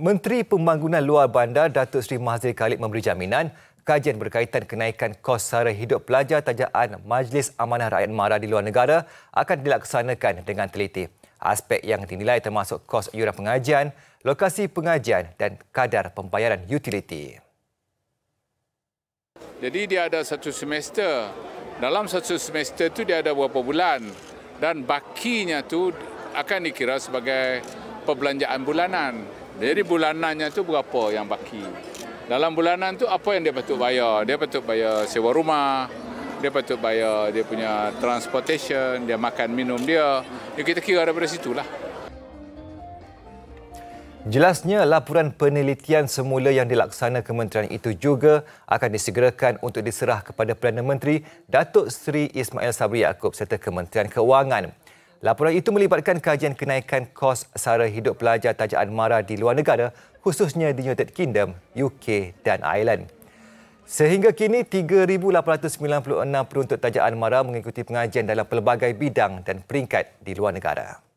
Menteri Pembangunan Luar Bandar Datuk Seri Mahathir Khalid memberi jaminan kajian berkaitan kenaikan kos sara hidup pelajar tajaan Majlis Amanah Rakyat Mara di luar negara akan dilaksanakan dengan teliti. Aspek yang dinilai termasuk kos yuran pengajian, lokasi pengajian dan kadar pembayaran utiliti. Jadi dia ada satu semester. Dalam satu semester tu dia ada beberapa bulan dan bakinya tu akan dikira sebagai perbelanjaan bulanan. Jadi bulanannya itu berapa yang baki. Dalam bulanan tu apa yang dia patut bayar? Dia patut bayar sewa rumah, dia patut bayar dia punya transportation, dia makan minum dia. Jadi ya, kita kira daripada lah. Jelasnya laporan penelitian semula yang dilaksana kementerian itu juga akan disegerakan untuk diserah kepada Perdana Menteri Datuk Seri Ismail Sabri Yaakob serta Kementerian Keuangan. Laporan itu melibatkan kajian kenaikan kos sara hidup pelajar tajaan MARA di luar negara, khususnya di United Kingdom, UK dan Ireland. Sehingga kini, 3,896 peruntut tajaan MARA mengikuti pengajian dalam pelbagai bidang dan peringkat di luar negara.